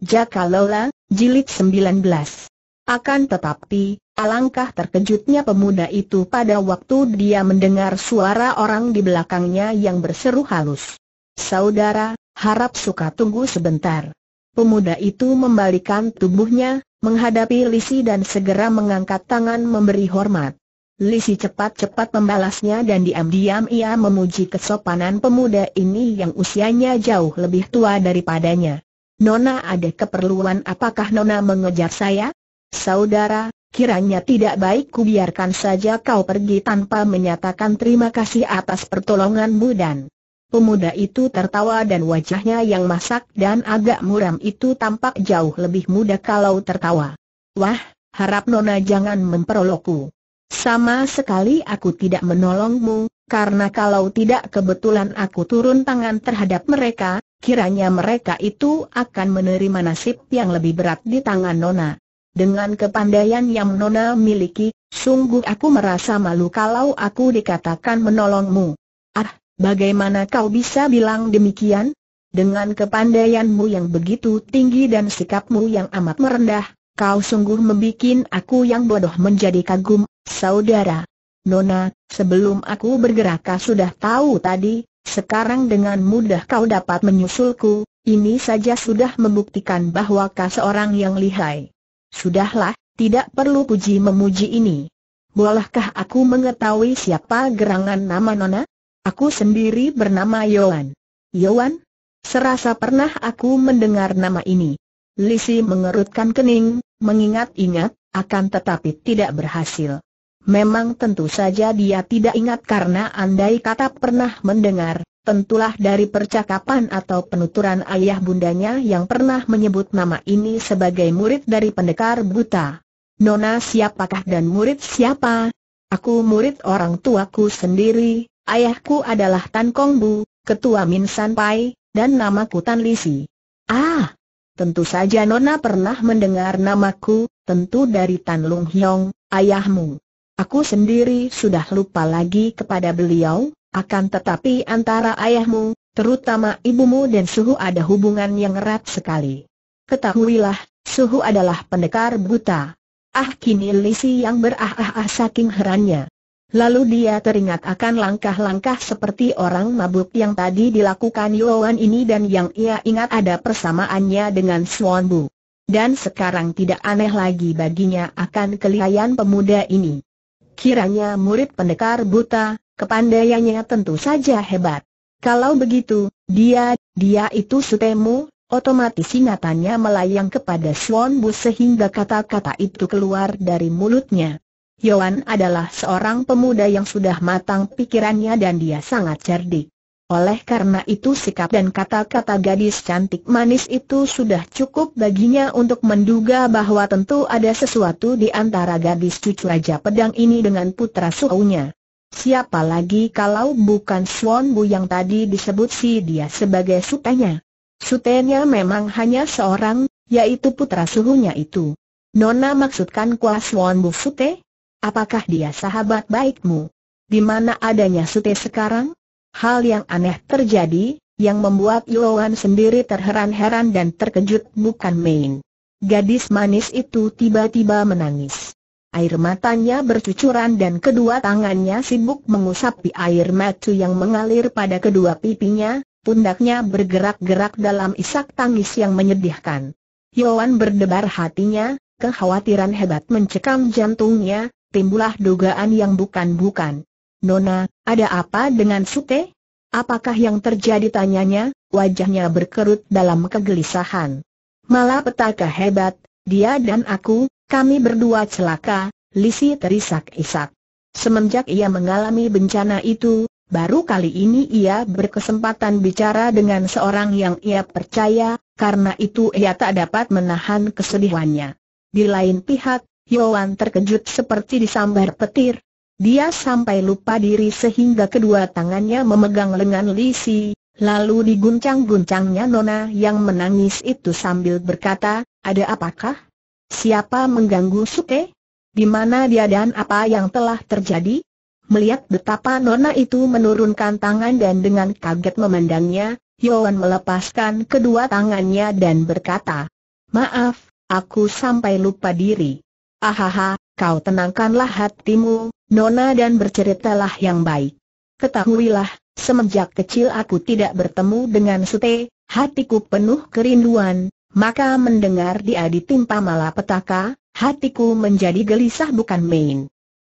Jaka Lola, Jilid 19. Akan tetapi, alangkah terkejutnya pemuda itu pada waktu dia mendengar suara orang di belakangnya yang berseru halus. Saudara, harap suka tunggu sebentar. Pemuda itu membalikan tubuhnya, menghadapi Lisi dan segera mengangkat tangan memberi hormat. Lisi cepat-cepat membalasnya dan diam-diam ia memuji kesopanan pemuda ini yang usianya jauh lebih tua daripadanya. Nona ada keperluan apakah Nona mengejar saya? Saudara, kiranya tidak baik ku biarkan saja kau pergi tanpa menyatakan terima kasih atas pertolonganmu dan... Pemuda itu tertawa dan wajahnya yang masak dan agak muram itu tampak jauh lebih muda kalau tertawa. Wah, harap Nona jangan memperolokku. Sama sekali aku tidak menolongmu, karena kalau tidak kebetulan aku turun tangan terhadap mereka, kiranya mereka itu akan menerima nasib yang lebih berat di tangan Nona. Dengan kepandaian yang Nona miliki, sungguh aku merasa malu kalau aku dikatakan menolongmu. Ah, bagaimana kau bisa bilang demikian? Dengan kepandaianmu yang begitu tinggi dan sikapmu yang amat merendah, kau sungguh membuat aku yang bodoh menjadi kagum, saudara. Nona, Sebelum aku bergerak kau sudah tahu tadi, sekarang dengan mudah kau dapat menyusulku, ini saja sudah membuktikan bahwa kau seorang yang lihai. Sudahlah, tidak perlu puji memuji ini. Bolehkah aku mengetahui siapa gerangan nama Nona? Aku sendiri bernama Yohan. Yohan? Serasa pernah aku mendengar nama ini. Lisi mengerutkan kening, mengingat-ingat, akan tetapi tidak berhasil. Memang tentu saja dia tidak ingat karena andai kata pernah mendengar, tentulah dari percakapan atau penuturan ayah bundanya yang pernah menyebut nama ini sebagai murid dari pendekar buta. Nona siapakah dan murid siapa? Aku murid orang tuaku sendiri, ayahku adalah Tan Kong Bu, ketua Min San Pai, dan namaku Tan Lisi. Ah, tentu saja Nona pernah mendengar namaku, tentu dari Tan Lung Hyong, ayahmu. Aku sendiri sudah lupa lagi kepada beliau, akan tetapi antara ayahmu, terutama ibumu dan Suhu ada hubungan yang erat sekali. Ketahuilah, Suhu adalah pendekar buta. Ah kini Lisi yang berah-ah-ah saking herannya. Lalu dia teringat akan langkah-langkah seperti orang mabuk yang tadi dilakukan Yuan ini dan yang ia ingat ada persamaannya dengan Swanbu. Dan sekarang tidak aneh lagi baginya akan kelihayan pemuda ini. Kiranya murid pendekar buta, kepandaiannya tentu saja hebat. Kalau begitu, dia, dia itu sutemu, otomatis ingatannya melayang kepada Swan Bu sehingga kata-kata itu keluar dari mulutnya. Yohan adalah seorang pemuda yang sudah matang pikirannya dan dia sangat cerdik. Oleh karena itu sikap dan kata-kata gadis cantik manis itu sudah cukup baginya untuk menduga bahwa tentu ada sesuatu di antara gadis cucu Raja Pedang ini dengan putra suhunya. Siapa lagi kalau bukan Swan Bu yang tadi disebut si dia sebagai sutenya? Sutenya memang hanya seorang, yaitu putra suhunya itu. Nona maksudkan kuas Swan Bu Sute? Apakah dia sahabat baikmu? Di mana adanya Sute sekarang? Hal yang aneh terjadi, yang membuat Yoan sendiri terheran-heran dan terkejut bukan main. Gadis manis itu tiba-tiba menangis. Air matanya bercucuran dan kedua tangannya sibuk mengusapi air mata yang mengalir pada kedua pipinya, pundaknya bergerak-gerak dalam isak tangis yang menyedihkan. Yoan berdebar hatinya, kekhawatiran hebat mencekam jantungnya, timbullah dugaan yang bukan-bukan. Nona, ada apa dengan Sute? Apakah yang terjadi tanyanya, wajahnya berkerut dalam kegelisahan. Malah petaka hebat, dia dan aku, kami berdua celaka, Lisi terisak-isak. Semenjak ia mengalami bencana itu, baru kali ini ia berkesempatan bicara dengan seorang yang ia percaya, karena itu ia tak dapat menahan kesedihannya. Di lain pihak, Yoan terkejut seperti disambar petir, dia sampai lupa diri sehingga kedua tangannya memegang lengan Lisi, lalu diguncang-guncangnya Nona yang menangis itu sambil berkata, ada apakah? Siapa mengganggu Suke? Di mana dia dan apa yang telah terjadi? Melihat betapa Nona itu menurunkan tangan dan dengan kaget memandangnya, Yohan melepaskan kedua tangannya dan berkata, Maaf, aku sampai lupa diri. Ahaha, kau tenangkanlah hatimu, Nona dan berceritalah yang baik. Ketahuilah, semenjak kecil aku tidak bertemu dengan Sute, hatiku penuh kerinduan, maka mendengar dia ditimpa malapetaka, hatiku menjadi gelisah bukan main.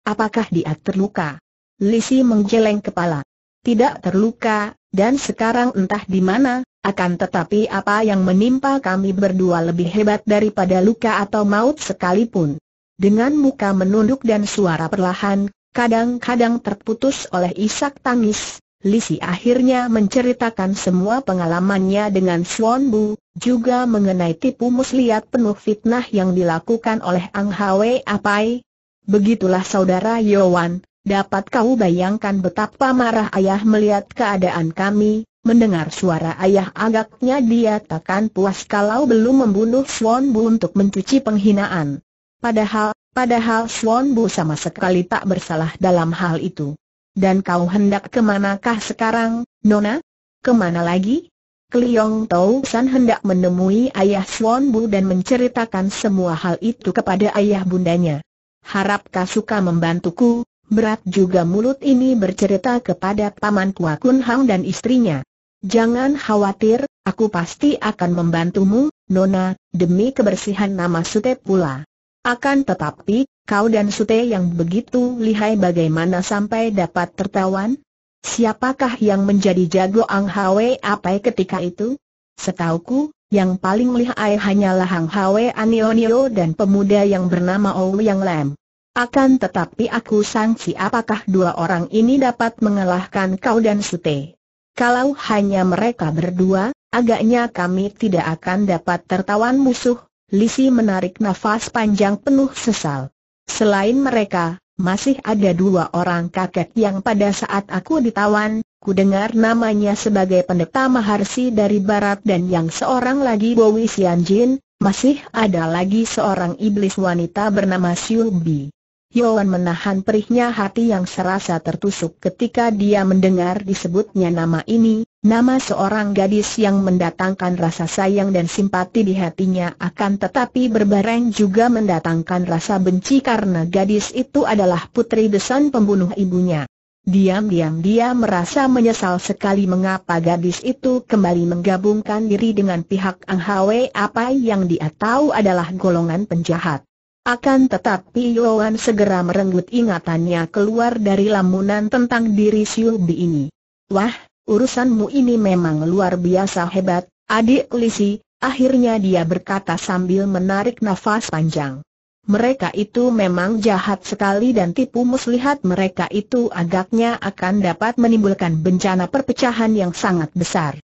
Apakah dia terluka? Lisi menggeleng kepala. Tidak terluka, dan sekarang entah di mana, akan tetapi apa yang menimpa kami berdua lebih hebat daripada luka atau maut sekalipun. Dengan muka menunduk dan suara perlahan, Kadang-kadang terputus oleh isak tangis, Lisi akhirnya menceritakan semua pengalamannya dengan Swan Bu, juga mengenai tipu muslihat penuh fitnah yang dilakukan oleh Ang Hwe Apai. Begitulah saudara Yowan, dapat kau bayangkan betapa marah ayah melihat keadaan kami, mendengar suara ayah agaknya dia takkan puas kalau belum membunuh Swan Bu untuk mencuci penghinaan. Padahal Padahal Swan Bu sama sekali tak bersalah dalam hal itu. Dan kau hendak kemanakah sekarang, Nona? Kemana lagi? Kliong Tau San hendak menemui ayah Swan Bu dan menceritakan semua hal itu kepada ayah bundanya. Harap kau suka membantuku, berat juga mulut ini bercerita kepada Paman Kua Kun Hang dan istrinya. Jangan khawatir, aku pasti akan membantumu, Nona, demi kebersihan nama Sute pula. Akan tetapi, kau dan Sute yang begitu lihai bagaimana sampai dapat tertawan? Siapakah yang menjadi jago Ang Hwe Apai ketika itu? Setauku, yang paling lihai hanyalah Ang Hwe Anionio dan pemuda yang bernama Ouyang Lam. Akan tetapi aku sangsi apakah dua orang ini dapat mengalahkan kau dan Sute. Kalau hanya mereka berdua, agaknya kami tidak akan dapat tertawan musuh Lisi menarik nafas panjang penuh sesal. Selain mereka, masih ada dua orang kakek yang pada saat aku ditawan, ku dengar namanya sebagai pendeta Maharsi dari barat dan yang seorang lagi Bowi Sianjin, masih ada lagi seorang iblis wanita bernama Siubi. Yohan menahan perihnya hati yang serasa tertusuk ketika dia mendengar disebutnya nama ini, Nama seorang gadis yang mendatangkan rasa sayang dan simpati di hatinya akan tetapi berbareng juga mendatangkan rasa benci karena gadis itu adalah putri desan pembunuh ibunya. Diam-diam dia merasa menyesal sekali mengapa gadis itu kembali menggabungkan diri dengan pihak Ang Hwe apa yang dia tahu adalah golongan penjahat. Akan tetapi Yohan segera merenggut ingatannya keluar dari lamunan tentang diri Bi ini. Wah, urusanmu ini memang luar biasa hebat, adik Lisi, akhirnya dia berkata sambil menarik nafas panjang. Mereka itu memang jahat sekali dan tipu muslihat mereka itu agaknya akan dapat menimbulkan bencana perpecahan yang sangat besar.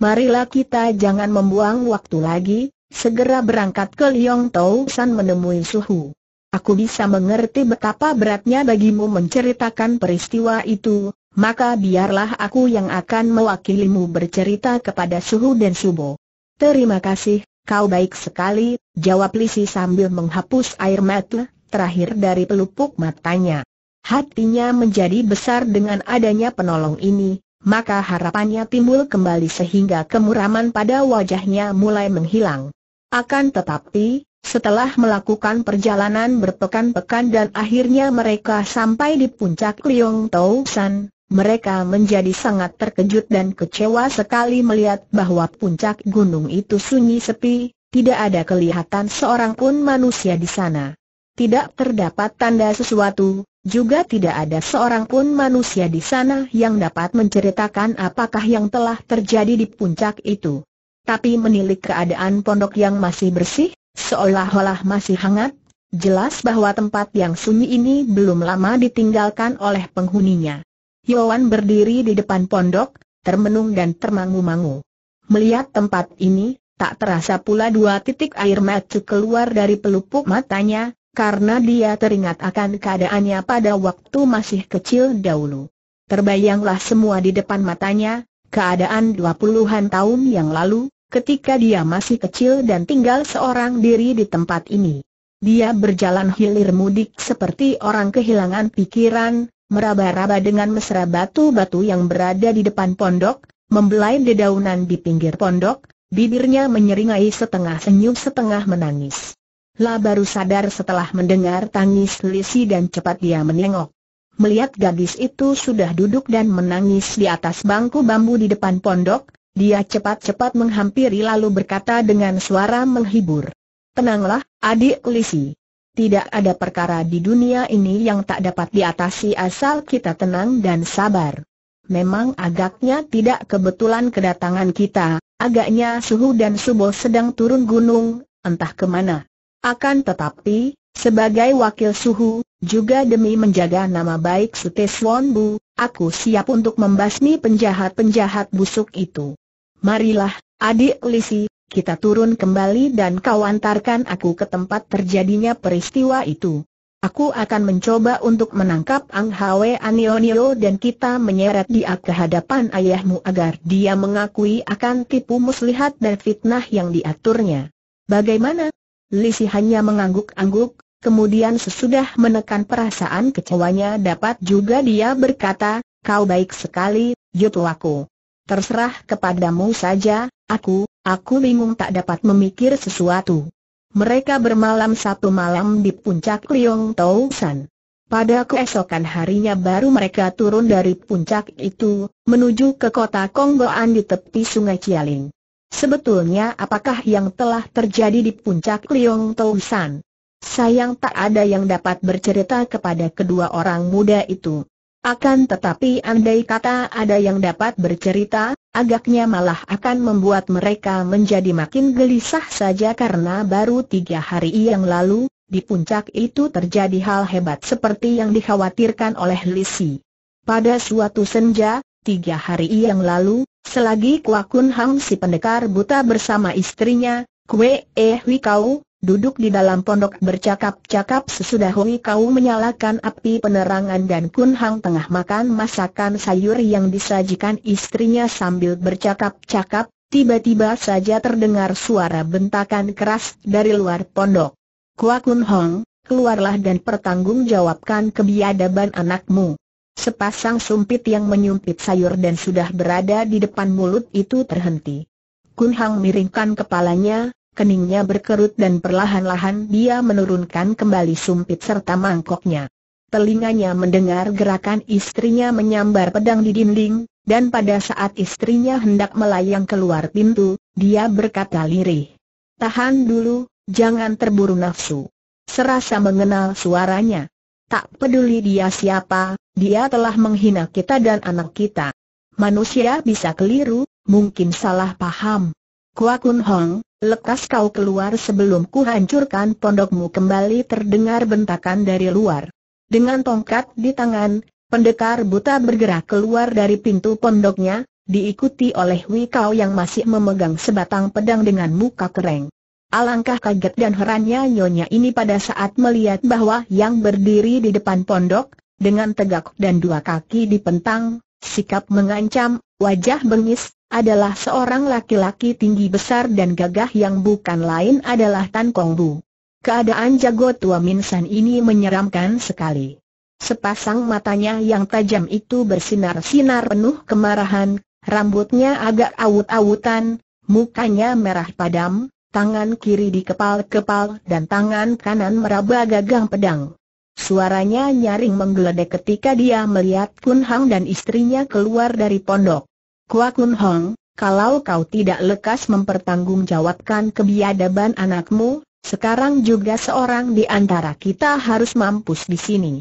Marilah kita jangan membuang waktu lagi, segera berangkat ke Liong Tau San menemui Suhu. Aku bisa mengerti betapa beratnya bagimu menceritakan peristiwa itu, maka biarlah aku yang akan mewakilimu bercerita kepada Suhu dan Subo. Terima kasih, kau baik sekali, jawab Lisi sambil menghapus air mata terakhir dari pelupuk matanya. Hatinya menjadi besar dengan adanya penolong ini, maka harapannya timbul kembali sehingga kemuraman pada wajahnya mulai menghilang. Akan tetapi, setelah melakukan perjalanan berpekan-pekan dan akhirnya mereka sampai di puncak Liong Tau San, mereka menjadi sangat terkejut dan kecewa sekali melihat bahwa puncak gunung itu sunyi sepi, tidak ada kelihatan seorang pun manusia di sana. Tidak terdapat tanda sesuatu, juga tidak ada seorang pun manusia di sana yang dapat menceritakan apakah yang telah terjadi di puncak itu. Tapi menilik keadaan pondok yang masih bersih, seolah-olah masih hangat, jelas bahwa tempat yang sunyi ini belum lama ditinggalkan oleh penghuninya. Yoan berdiri di depan pondok, termenung dan termangu-mangu. Melihat tempat ini, tak terasa pula dua titik air mata keluar dari pelupuk matanya, karena dia teringat akan keadaannya pada waktu masih kecil dahulu. Terbayanglah semua di depan matanya, keadaan dua puluhan tahun yang lalu, ketika dia masih kecil dan tinggal seorang diri di tempat ini. Dia berjalan hilir mudik seperti orang kehilangan pikiran, meraba-raba dengan mesra batu-batu yang berada di depan pondok, membelai dedaunan di pinggir pondok, bibirnya menyeringai setengah senyum setengah menangis. La baru sadar setelah mendengar tangis Lisi dan cepat dia menengok. Melihat gadis itu sudah duduk dan menangis di atas bangku bambu di depan pondok, dia cepat-cepat menghampiri lalu berkata dengan suara menghibur. Tenanglah, adik Lisi. Tidak ada perkara di dunia ini yang tak dapat diatasi asal kita tenang dan sabar. Memang agaknya tidak kebetulan kedatangan kita, agaknya suhu dan subo sedang turun gunung, entah kemana. Akan tetapi, sebagai wakil suhu, juga demi menjaga nama baik Suteswon Bu, aku siap untuk membasmi penjahat-penjahat busuk itu. Marilah, adik Lisi, kita turun kembali dan kau antarkan aku ke tempat terjadinya peristiwa itu. Aku akan mencoba untuk menangkap Ang Hwe Anionio dan kita menyeret dia ke hadapan ayahmu agar dia mengakui akan tipu muslihat dan fitnah yang diaturnya. Bagaimana? Lisi hanya mengangguk-angguk, kemudian sesudah menekan perasaan kecewanya dapat juga dia berkata, kau baik sekali, Aku. Terserah kepadamu saja, aku, Aku bingung tak dapat memikir sesuatu. Mereka bermalam satu malam di puncak Liong Tau San. Pada keesokan harinya baru mereka turun dari puncak itu, menuju ke kota Kongboan di tepi sungai Cialing. Sebetulnya apakah yang telah terjadi di puncak Liong San? Sayang tak ada yang dapat bercerita kepada kedua orang muda itu. Akan tetapi andai kata ada yang dapat bercerita, Agaknya malah akan membuat mereka menjadi makin gelisah saja karena baru tiga hari yang lalu, di puncak itu terjadi hal hebat seperti yang dikhawatirkan oleh Lisi. Pada suatu senja, tiga hari yang lalu, selagi Kwa Kun Hang si pendekar buta bersama istrinya, Kwe Eh Wikau, Duduk di dalam pondok bercakap-cakap sesudah Hui Kau menyalakan api penerangan dan Kun Hang tengah makan masakan sayur yang disajikan istrinya sambil bercakap-cakap, tiba-tiba saja terdengar suara bentakan keras dari luar pondok. Kua Kun Hong, keluarlah dan pertanggungjawabkan kebiadaban anakmu. Sepasang sumpit yang menyumpit sayur dan sudah berada di depan mulut itu terhenti. Kun Hang miringkan kepalanya, keningnya berkerut dan perlahan-lahan dia menurunkan kembali sumpit serta mangkoknya. Telinganya mendengar gerakan istrinya menyambar pedang di dinding, dan pada saat istrinya hendak melayang keluar pintu, dia berkata lirih. Tahan dulu, jangan terburu nafsu. Serasa mengenal suaranya. Tak peduli dia siapa, dia telah menghina kita dan anak kita. Manusia bisa keliru, mungkin salah paham. Kua Kun Hong, Lekas kau keluar sebelum ku hancurkan pondokmu kembali terdengar bentakan dari luar. Dengan tongkat di tangan, pendekar buta bergerak keluar dari pintu pondoknya, diikuti oleh Wikau yang masih memegang sebatang pedang dengan muka kering. Alangkah kaget dan herannya nyonya ini pada saat melihat bahwa yang berdiri di depan pondok, dengan tegak dan dua kaki dipentang, sikap mengancam, wajah bengis, adalah seorang laki-laki tinggi besar dan gagah yang bukan lain adalah Tan Kong Bu. Keadaan jago tua Min San ini menyeramkan sekali. Sepasang matanya yang tajam itu bersinar-sinar penuh kemarahan, rambutnya agak awut-awutan, mukanya merah padam, tangan kiri dikepal-kepal dan tangan kanan meraba gagang pedang. Suaranya nyaring menggeledek ketika dia melihat Kun Hang dan istrinya keluar dari pondok. Kua Kun Hong, kalau kau tidak lekas mempertanggungjawabkan kebiadaban anakmu, sekarang juga seorang di antara kita harus mampus di sini.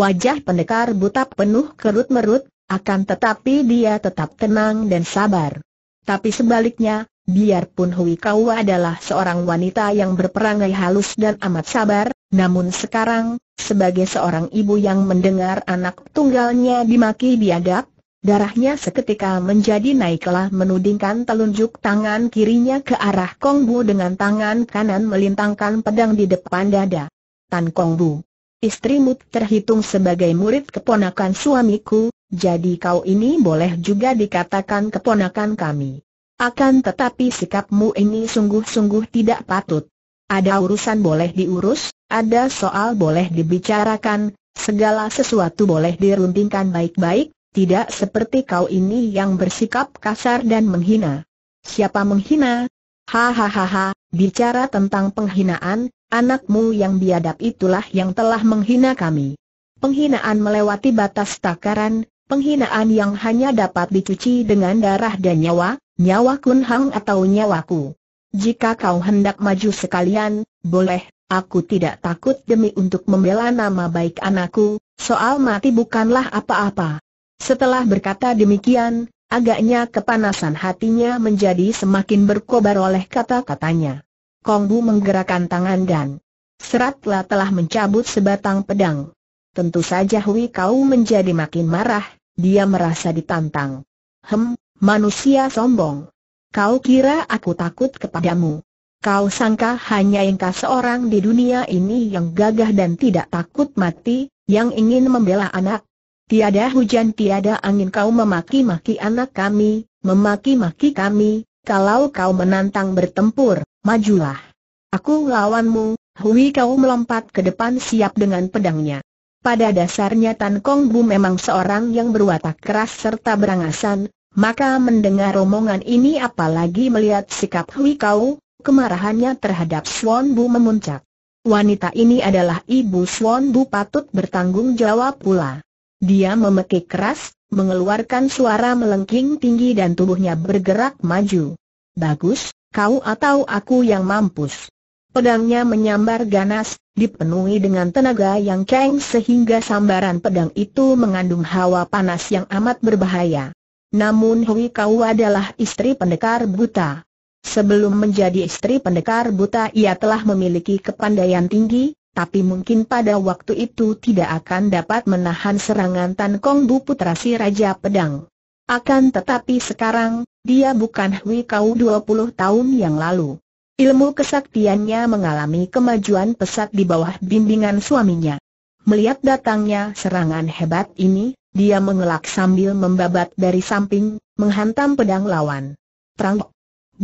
Wajah pendekar buta penuh kerut merut, akan tetapi dia tetap tenang dan sabar. Tapi sebaliknya, biarpun Hui Kau adalah seorang wanita yang berperangai halus dan amat sabar, namun sekarang, sebagai seorang ibu yang mendengar anak tunggalnya dimaki biadab, Darahnya seketika menjadi naiklah menudingkan telunjuk tangan kirinya ke arah Kong Bu dengan tangan kanan melintangkan pedang di depan dada. Tan Kong Bu, istrimu terhitung sebagai murid keponakan suamiku, jadi kau ini boleh juga dikatakan keponakan kami. Akan tetapi sikapmu ini sungguh-sungguh tidak patut. Ada urusan boleh diurus, ada soal boleh dibicarakan, segala sesuatu boleh dirundingkan baik-baik, tidak seperti kau ini yang bersikap kasar dan menghina. Siapa menghina? Hahaha, bicara tentang penghinaan, anakmu yang biadab itulah yang telah menghina kami. Penghinaan melewati batas takaran, penghinaan yang hanya dapat dicuci dengan darah dan nyawa, nyawa Kun Hang atau nyawaku. Jika kau hendak maju sekalian, boleh, Aku tidak takut demi untuk membela nama baik anakku, soal mati bukanlah apa-apa. Setelah berkata demikian, agaknya kepanasan hatinya menjadi semakin berkobar oleh kata-katanya. Kongbu menggerakkan tangan dan seratlah telah mencabut sebatang pedang. Tentu saja Hui Kau menjadi makin marah, dia merasa ditantang. Hem, manusia sombong. Kau kira aku takut kepadamu. Kau sangka hanya engkau seorang di dunia ini yang gagah dan tidak takut mati, yang ingin membela anak, Tiada hujan tiada angin kau memaki-maki anak kami, memaki-maki kami, kalau kau menantang bertempur, majulah. Aku lawanmu, Hui kau melompat ke depan siap dengan pedangnya. Pada dasarnya Tan Kong Bu memang seorang yang berwatak keras serta berangasan, maka mendengar romongan ini apalagi melihat sikap Hui Kau, kemarahannya terhadap Swan Bu memuncak. Wanita ini adalah ibu Swan Bu patut bertanggung jawab pula. Dia memekik keras, mengeluarkan suara melengking tinggi dan tubuhnya bergerak maju. Bagus, kau atau aku yang mampus. Pedangnya menyambar ganas, dipenuhi dengan tenaga yang ceng sehingga sambaran pedang itu mengandung hawa panas yang amat berbahaya. Namun Hui Kau adalah istri pendekar buta. Sebelum menjadi istri pendekar buta ia telah memiliki kepandaian tinggi, tapi mungkin pada waktu itu tidak akan dapat menahan serangan Tan Kong Bu Putra si Raja Pedang. Akan tetapi sekarang, dia bukan Hui Kau 20 tahun yang lalu. Ilmu kesaktiannya mengalami kemajuan pesat di bawah bimbingan suaminya. Melihat datangnya serangan hebat ini, dia mengelak sambil membabat dari samping, menghantam pedang lawan. Perang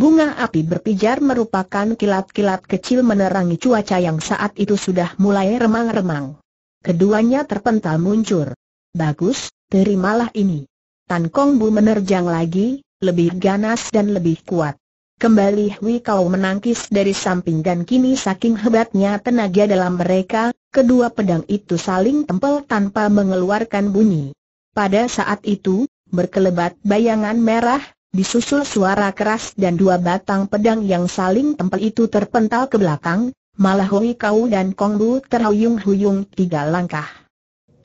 Bunga api berpijar merupakan kilat-kilat kecil menerangi cuaca yang saat itu sudah mulai remang-remang. Keduanya terpental muncur. Bagus, terimalah ini. Tan Kong Bu menerjang lagi, lebih ganas dan lebih kuat. Kembali Hui Kau menangkis dari samping dan kini saking hebatnya tenaga dalam mereka, kedua pedang itu saling tempel tanpa mengeluarkan bunyi. Pada saat itu, berkelebat bayangan merah, disusul suara keras dan dua batang pedang yang saling tempel itu terpental ke belakang, malah Hui Kau dan Kong Bu terhuyung-huyung tiga langkah.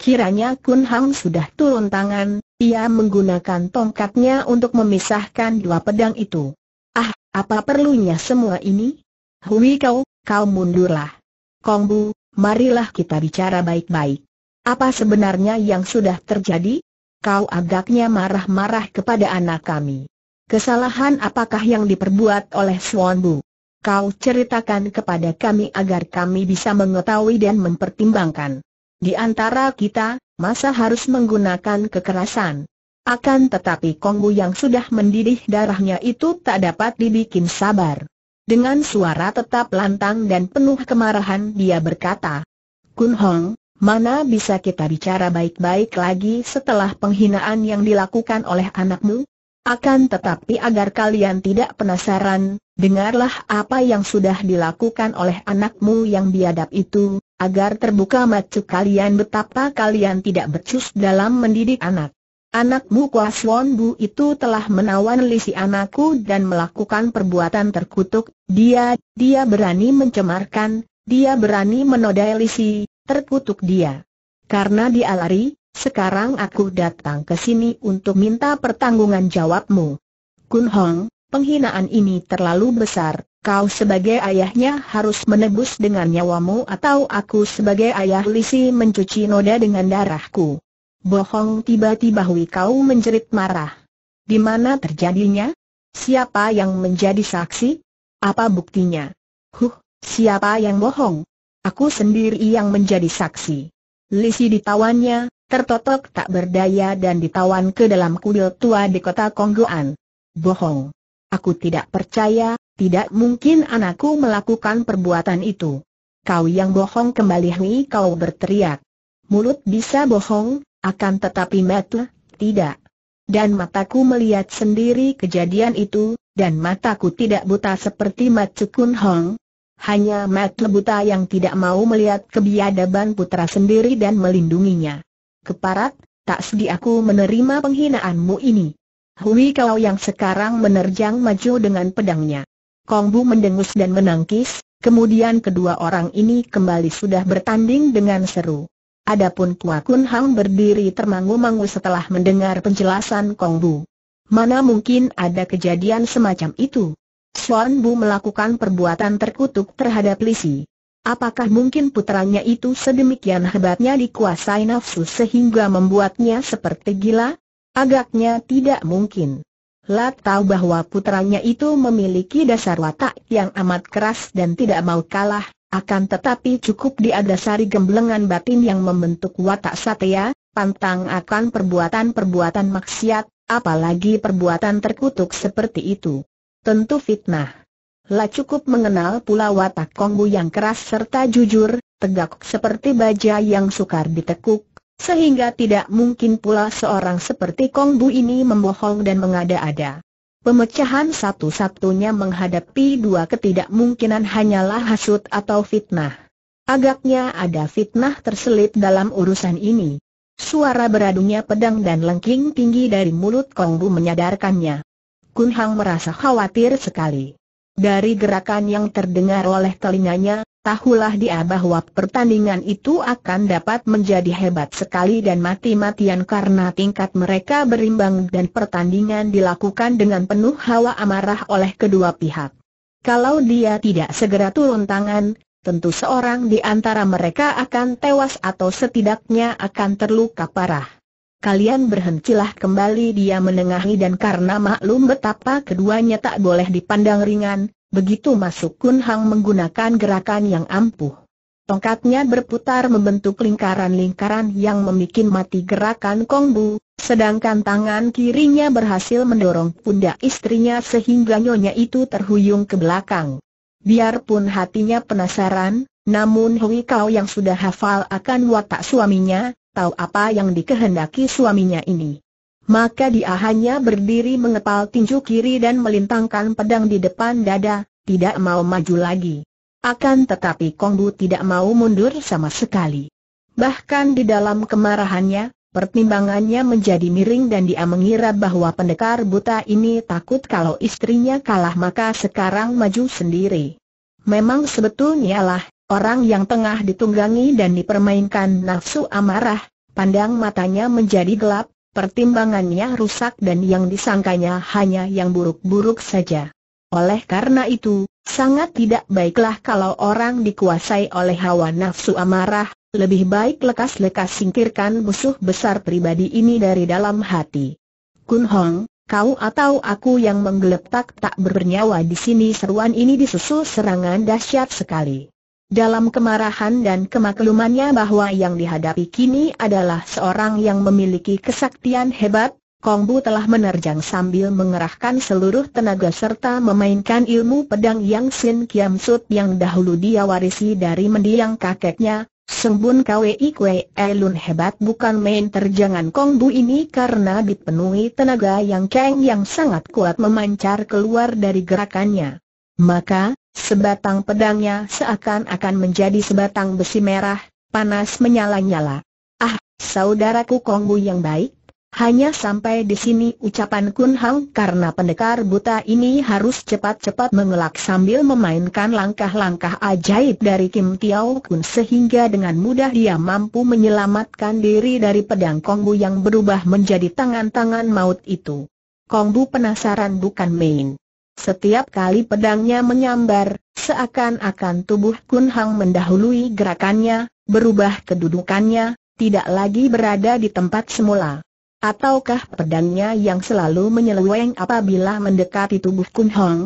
Kiranya Kun Hang sudah turun tangan, ia menggunakan tongkatnya untuk memisahkan dua pedang itu. Ah, apa perlunya semua ini? Hui Kau, kau mundurlah. Kong Bu, marilah kita bicara baik-baik. Apa sebenarnya yang sudah terjadi? Kau agaknya marah-marah kepada anak kami. Kesalahan apakah yang diperbuat oleh Swan Bu? Kau ceritakan kepada kami agar kami bisa mengetahui dan mempertimbangkan. Di antara kita, masa harus menggunakan kekerasan. Akan tetapi Kongbu yang sudah mendidih darahnya itu tak dapat dibikin sabar. Dengan suara tetap lantang dan penuh kemarahan dia berkata, Kun Hong, mana bisa kita bicara baik-baik lagi setelah penghinaan yang dilakukan oleh anakmu? Akan tetapi agar kalian tidak penasaran, dengarlah apa yang sudah dilakukan oleh anakmu yang biadab itu, agar terbuka mata kalian betapa kalian tidak becus dalam mendidik anak. Anakmu Kwaswon Bu itu telah menawan lisi anakku dan melakukan perbuatan terkutuk, dia, dia berani mencemarkan, dia berani menodai lisi, terkutuk dia. Karena dia lari, sekarang aku datang ke sini untuk minta pertanggungan jawabmu. Kun Hong, penghinaan ini terlalu besar, kau sebagai ayahnya harus menebus dengan nyawamu atau aku sebagai ayah Lisi mencuci noda dengan darahku. Bohong tiba-tiba Hui kau menjerit marah. Di mana terjadinya? Siapa yang menjadi saksi? Apa buktinya? Huh, siapa yang bohong? Aku sendiri yang menjadi saksi. Lisi ditawannya, tertotok tak berdaya dan ditawan ke dalam kuil tua di kota Konggoan. Bohong. Aku tidak percaya, tidak mungkin anakku melakukan perbuatan itu. Kau yang bohong kembali Hui kau berteriak. Mulut bisa bohong, akan tetapi mata, tidak. Dan mataku melihat sendiri kejadian itu, dan mataku tidak buta seperti Matsu Kun Hong, hanya Matle buta yang tidak mau melihat kebiadaban putra sendiri dan melindunginya. Keparat, tak sedi aku menerima penghinaanmu ini. Hui kau yang sekarang menerjang maju dengan pedangnya. Kongbu mendengus dan menangkis, kemudian kedua orang ini kembali sudah bertanding dengan seru. Adapun Tua Kun Hang berdiri termangu-mangu setelah mendengar penjelasan Kongbu. Mana mungkin ada kejadian semacam itu? Suan Bu melakukan perbuatan terkutuk terhadap Lisi. Apakah mungkin putranya itu sedemikian hebatnya dikuasai nafsu sehingga membuatnya seperti gila? Agaknya tidak mungkin. Lat tahu bahwa putranya itu memiliki dasar watak yang amat keras dan tidak mau kalah, akan tetapi cukup diadasari gemblengan batin yang membentuk watak satya, pantang akan perbuatan-perbuatan maksiat, apalagi perbuatan terkutuk seperti itu. Tentu fitnah. La cukup mengenal pula watak Kongbu yang keras serta jujur, tegak seperti baja yang sukar ditekuk, sehingga tidak mungkin pula seorang seperti Kongbu ini membohong dan mengada-ada. Pemecahan satu-satunya menghadapi dua ketidakmungkinan hanyalah hasut atau fitnah. Agaknya ada fitnah terselip dalam urusan ini. Suara beradunya pedang dan lengking tinggi dari mulut Kongbu menyadarkannya. Kun Hang merasa khawatir sekali. Dari gerakan yang terdengar oleh telinganya, tahulah dia bahwa pertandingan itu akan dapat menjadi hebat sekali dan mati-matian karena tingkat mereka berimbang dan pertandingan dilakukan dengan penuh hawa amarah oleh kedua pihak. Kalau dia tidak segera turun tangan, tentu seorang di antara mereka akan tewas atau setidaknya akan terluka parah. Kalian berhentilah kembali dia menengahi dan karena maklum betapa keduanya tak boleh dipandang ringan, begitu masuk Kun Hang menggunakan gerakan yang ampuh. Tongkatnya berputar membentuk lingkaran-lingkaran yang memikin mati gerakan Kong Bu, sedangkan tangan kirinya berhasil mendorong pundak istrinya sehingga nyonya itu terhuyung ke belakang. Biarpun hatinya penasaran, namun Hui Kau yang sudah hafal akan watak suaminya, tahu apa yang dikehendaki suaminya ini. Maka dia hanya berdiri mengepal tinju kiri dan melintangkan pedang di depan dada, tidak mau maju lagi. Akan tetapi Kongbu tidak mau mundur sama sekali. Bahkan di dalam kemarahannya, Pertimbangannya menjadi miring dan dia mengira bahwa pendekar buta ini takut kalau istrinya kalah maka sekarang maju sendiri. Memang sebetulnya lah, Orang yang tengah ditunggangi dan dipermainkan nafsu amarah, pandang matanya menjadi gelap, pertimbangannya rusak dan yang disangkanya hanya yang buruk-buruk saja. Oleh karena itu, sangat tidak baiklah kalau orang dikuasai oleh hawa nafsu amarah, lebih baik lekas-lekas singkirkan musuh besar pribadi ini dari dalam hati. Kun Hong, Kau atau aku yang menggeletak tak bernyawa di sini seruan ini disusul serangan dahsyat sekali. Dalam kemarahan dan kemaklumannya bahwa yang dihadapi kini adalah seorang yang memiliki kesaktian hebat, Kongbu telah menerjang sambil mengerahkan seluruh tenaga serta memainkan ilmu pedang yang Sin Kiam Sut yang dahulu dia warisi dari mendiang kakeknya, Sembun Kwei Kwei Elun hebat bukan main terjangan Kongbu ini karena dipenuhi tenaga yang keng yang sangat kuat memancar keluar dari gerakannya. Maka, sebatang pedangnya seakan-akan menjadi sebatang besi merah, panas menyala-nyala. Ah, saudaraku Kongbu yang baik, hanya sampai di sini ucapan Kun Hang karena pendekar buta ini harus cepat-cepat mengelak sambil memainkan langkah-langkah ajaib dari Kim Tiao Kun sehingga dengan mudah dia mampu menyelamatkan diri dari pedang Kongbu yang berubah menjadi tangan-tangan maut itu. Kongbu penasaran bukan main. Setiap kali pedangnya menyambar, seakan-akan tubuh Kun Hang mendahului gerakannya, berubah kedudukannya, tidak lagi berada di tempat semula. Ataukah pedangnya yang selalu menyeleweng apabila mendekati tubuh Kun Hang?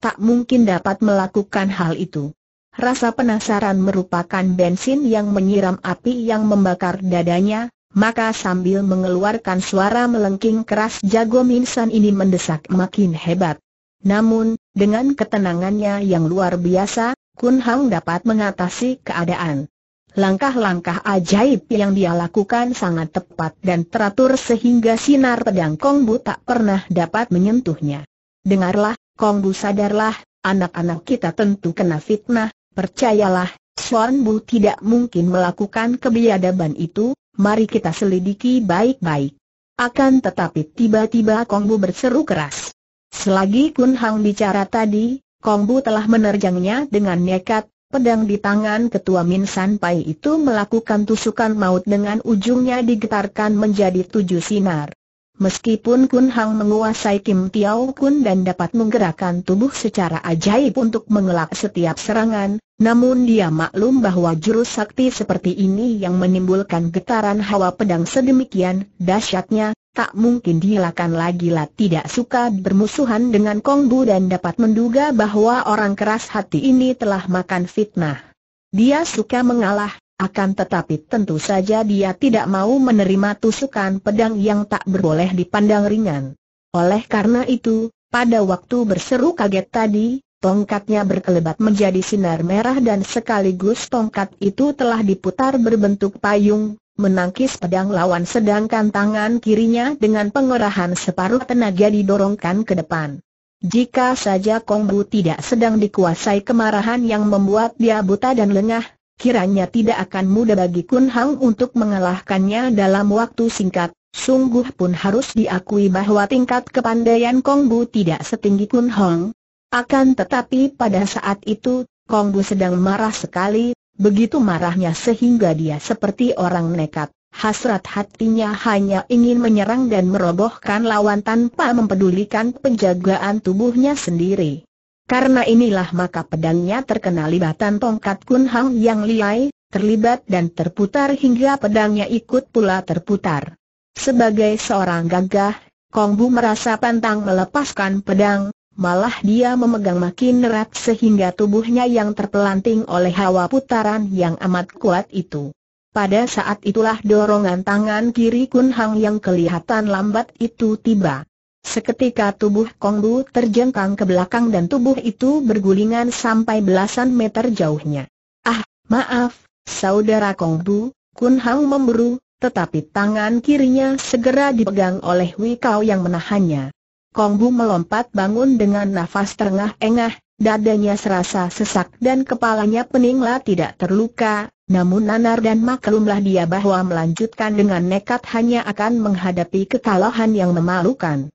Tak mungkin dapat melakukan hal itu. Rasa penasaran merupakan bensin yang menyiram api yang membakar dadanya, maka sambil mengeluarkan suara melengking keras jago Minsan ini mendesak makin hebat. Namun, dengan ketenangannya yang luar biasa, Kun Hang dapat mengatasi keadaan. Langkah-langkah ajaib yang dia lakukan sangat tepat dan teratur sehingga sinar pedang Kongbu tak pernah dapat menyentuhnya. Dengarlah, Kongbu sadarlah, anak-anak kita tentu kena fitnah, percayalah, Suan Bu tidak mungkin melakukan kebiadaban itu, mari kita selidiki baik-baik. Akan tetapi tiba-tiba Kongbu berseru keras. Selagi Kun Hang bicara tadi, Kongbu telah menerjangnya dengan nekat, pedang di tangan ketua Min San Pai itu melakukan tusukan maut dengan ujungnya digetarkan menjadi tujuh sinar. Meskipun Kun Hang menguasai Kim Tiao Kun dan dapat menggerakkan tubuh secara ajaib untuk mengelak setiap serangan, namun dia maklum bahwa jurus sakti seperti ini yang menimbulkan getaran hawa pedang sedemikian dahsyatnya, tak mungkin dihilangkan lagi lah tidak suka bermusuhan dengan Kong Bu dan dapat menduga bahwa orang keras hati ini telah makan fitnah. Dia suka mengalah, akan tetapi tentu saja dia tidak mau menerima tusukan pedang yang tak berboleh dipandang ringan. Oleh karena itu, pada waktu berseru kaget tadi, tongkatnya berkelebat menjadi sinar merah dan sekaligus tongkat itu telah diputar berbentuk payung, menangkis pedang lawan sedangkan tangan kirinya dengan pengerahan separuh tenaga didorongkan ke depan. Jika saja Kongbu tidak sedang dikuasai kemarahan yang membuat dia buta dan lengah, Kiranya tidak akan mudah bagi Kun Hang untuk mengalahkannya dalam waktu singkat. Sungguh pun harus diakui bahwa tingkat kepandaian Kong Bu tidak setinggi Kun Hong. Akan tetapi pada saat itu, Kong Bu sedang marah sekali, begitu marahnya sehingga dia seperti orang nekat. Hasrat hatinya hanya ingin menyerang dan merobohkan lawan tanpa mempedulikan penjagaan tubuhnya sendiri. Karena inilah maka pedangnya terkena libatan tongkat Kun Hang yang liai, terlibat dan terputar hingga pedangnya ikut pula terputar. Sebagai seorang gagah, Kong Bu merasa pantang melepaskan pedang, malah dia memegang makin erat sehingga tubuhnya yang terpelanting oleh hawa putaran yang amat kuat itu. Pada saat itulah dorongan tangan kiri Kun Hang yang kelihatan lambat itu tiba. Seketika tubuh Kongbu terjengkang ke belakang dan tubuh itu bergulingan sampai belasan meter jauhnya. Ah, maaf, saudara Kongbu, Kun Hang memburu, tetapi tangan kirinya segera dipegang oleh Wikau yang menahannya. Kongbu melompat bangun dengan nafas terengah-engah, dadanya serasa sesak dan kepalanya peninglah tidak terluka, namun nanar dan maklumlah dia bahwa melanjutkan dengan nekat hanya akan menghadapi kekalahan yang memalukan.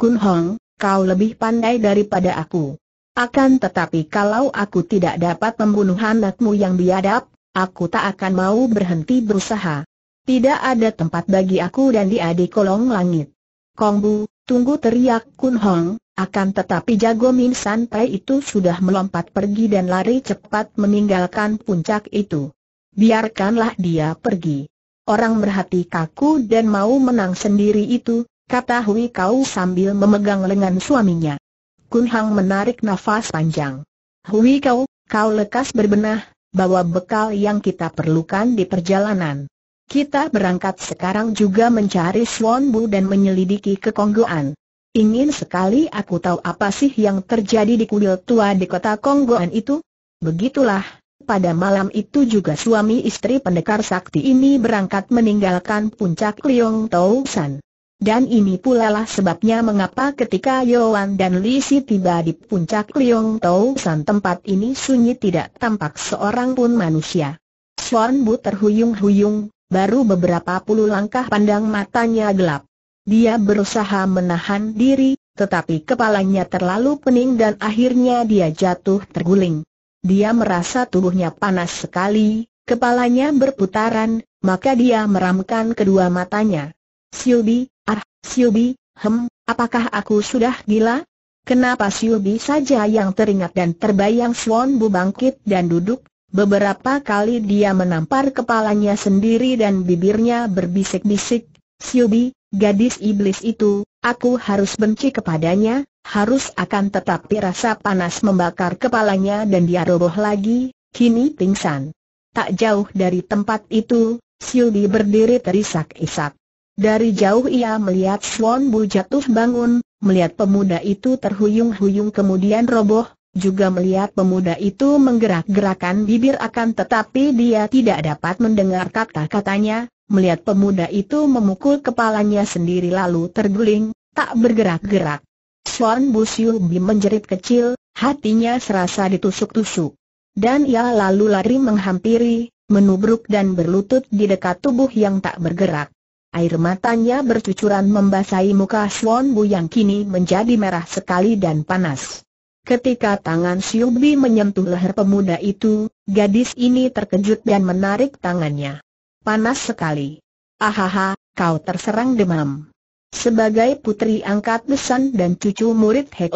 Kun Hong, kau lebih pandai daripada aku. Akan tetapi kalau aku tidak dapat membunuh anakmu yang biadab, aku tak akan mau berhenti berusaha. Tidak ada tempat bagi aku dan di adik kolong langit. Kong Bu, tunggu teriak Kun Hong, akan tetapi Jago Min Sanpai itu sudah melompat pergi dan lari cepat meninggalkan puncak itu. Biarkanlah dia pergi. Orang berhati kaku dan mau menang sendiri itu, kata Hui Kau sambil memegang lengan suaminya. Kun Hang menarik nafas panjang. Hui Kau, kau lekas berbenah, bawa bekal yang kita perlukan di perjalanan. Kita berangkat sekarang juga mencari Swan Bu dan menyelidiki kekonggoan. Ingin sekali aku tahu apa sih yang terjadi di kuil tua di kota Konggoan itu? Begitulah, pada malam itu juga suami istri pendekar sakti ini berangkat meninggalkan puncak Liong Tau San. Dan ini pula lah sebabnya mengapa ketika Yoan dan Li Si tiba di puncak Liong Tau San tempat ini sunyi tidak tampak seorang pun manusia. Chuan Bu terhuyung-huyung, baru beberapa puluh langkah pandang matanya gelap. Dia berusaha menahan diri, tetapi kepalanya terlalu pening dan akhirnya dia jatuh terguling. Dia merasa tubuhnya panas sekali, kepalanya berputaran, maka dia meramkan kedua matanya. Silbi, Ah, Siubi, hem, apakah aku sudah gila? Kenapa Siubi saja yang teringat dan terbayang Swan Bu bangkit dan duduk? Beberapa kali dia menampar kepalanya sendiri dan bibirnya berbisik-bisik, Siubi, gadis iblis itu, aku harus benci kepadanya, harus akan tetapi rasa panas membakar kepalanya dan dia roboh lagi, kini pingsan. Tak jauh dari tempat itu, Siubi berdiri terisak-isak. Dari jauh ia melihat Swan Bu jatuh bangun, melihat pemuda itu terhuyung-huyung kemudian roboh, juga melihat pemuda itu menggerak-gerakan bibir akan tetapi dia tidak dapat mendengar kata-katanya, melihat pemuda itu memukul kepalanya sendiri lalu terguling, tak bergerak-gerak. Swan Bu Siubi menjerit kecil, hatinya serasa ditusuk-tusuk. Dan ia lalu lari menghampiri, menubruk dan berlutut di dekat tubuh yang tak bergerak. Air matanya bercucuran membasahi muka Xuan Bu yang kini menjadi merah sekali dan panas. Ketika tangan Bi menyentuh leher pemuda itu, gadis ini terkejut dan menarik tangannya. Panas sekali. Ahaha, kau terserang demam. Sebagai putri angkat Besan dan cucu murid Hek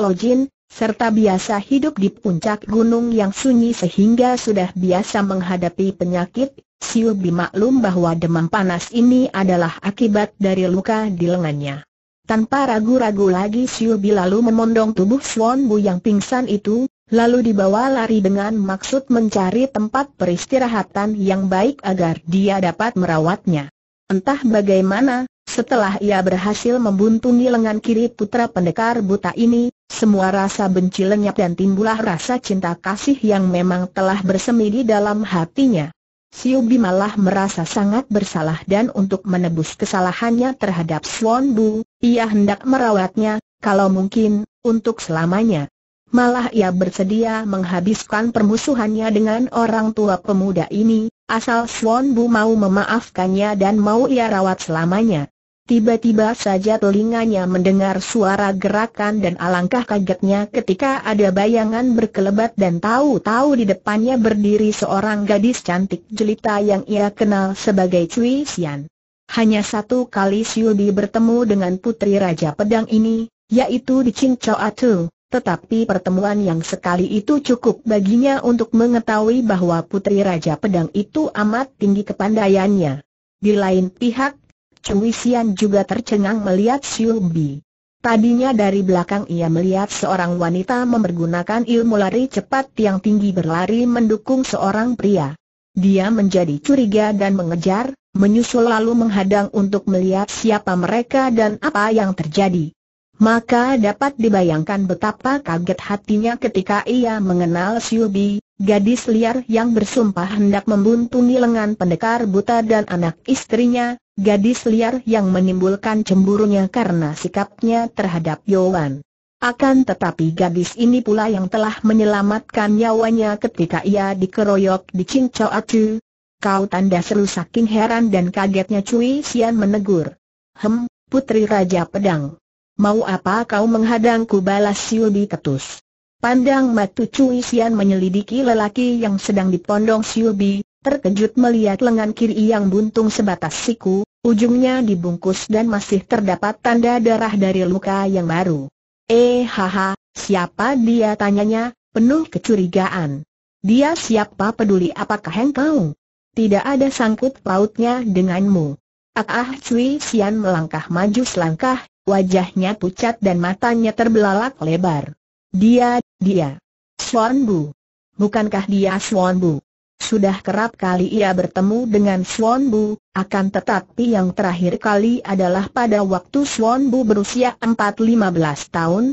serta biasa hidup di puncak gunung yang sunyi sehingga sudah biasa menghadapi penyakit Siu Bi maklum bahwa demam panas ini adalah akibat dari luka di lengannya. Tanpa ragu-ragu lagi Siu Bi lalu memondong tubuh Swan Bu yang pingsan itu, lalu dibawa lari dengan maksud mencari tempat peristirahatan yang baik agar dia dapat merawatnya. Entah bagaimana, setelah ia berhasil membuntungi lengan kiri putra pendekar buta ini, semua rasa benci lenyap dan timbulah rasa cinta kasih yang memang telah bersemi di dalam hatinya. Siubi malah merasa sangat bersalah dan untuk menebus kesalahannya terhadap Swan Bu, ia hendak merawatnya, kalau mungkin, untuk selamanya. Malah ia bersedia menghabiskan permusuhannya dengan orang tua pemuda ini, asal Swan Bu mau memaafkannya dan mau ia rawat selamanya. Tiba-tiba saja telinganya mendengar suara gerakan dan alangkah kagetnya ketika ada bayangan berkelebat dan tahu-tahu di depannya berdiri seorang gadis cantik jelita yang ia kenal sebagai Cui Xian. Hanya satu kali Siudi bertemu dengan putri Raja Pedang ini, yaitu di Ching Choa Atu, tetapi pertemuan yang sekali itu cukup baginya untuk mengetahui bahwa putri Raja Pedang itu amat tinggi kepandaiannya. Di lain pihak, Cui Sian juga tercengang melihat Xiu Bi. Tadinya dari belakang ia melihat seorang wanita mempergunakan ilmu lari cepat yang tinggi berlari mendukung seorang pria. Dia menjadi curiga dan mengejar, menyusul lalu menghadang untuk melihat siapa mereka dan apa yang terjadi. Maka dapat dibayangkan betapa kaget hatinya ketika ia mengenal Xiu Bi, Gadis liar yang bersumpah hendak membuntungi lengan pendekar buta dan anak istrinya, gadis liar yang menimbulkan cemburunya karena sikapnya terhadap Yowan. Akan tetapi gadis ini pula yang telah menyelamatkan nyawanya ketika ia dikeroyok di Cincau Acu. Kau tanda seru saking heran dan kagetnya Cui Sian menegur. Hem, putri Raja Pedang. Mau apa kau menghadangku balas Siudi ketus. Pandang Matu Cui Sian menyelidiki lelaki yang sedang dipondong Bi, terkejut melihat lengan kiri yang buntung sebatas siku, ujungnya dibungkus dan masih terdapat tanda darah dari luka yang baru. Eh haha, siapa dia tanyanya, penuh kecurigaan. Dia siapa peduli apakah engkau? Tidak ada sangkut pautnya denganmu. Ah, ah Cui Sian melangkah maju selangkah, wajahnya pucat dan matanya terbelalak lebar. Dia, dia. Swan Bu. Bukankah dia Swan Bu? Sudah kerap kali ia bertemu dengan Swan Bu, akan tetapi yang terakhir kali adalah pada waktu Swan Bu berusia 4-15 tahun.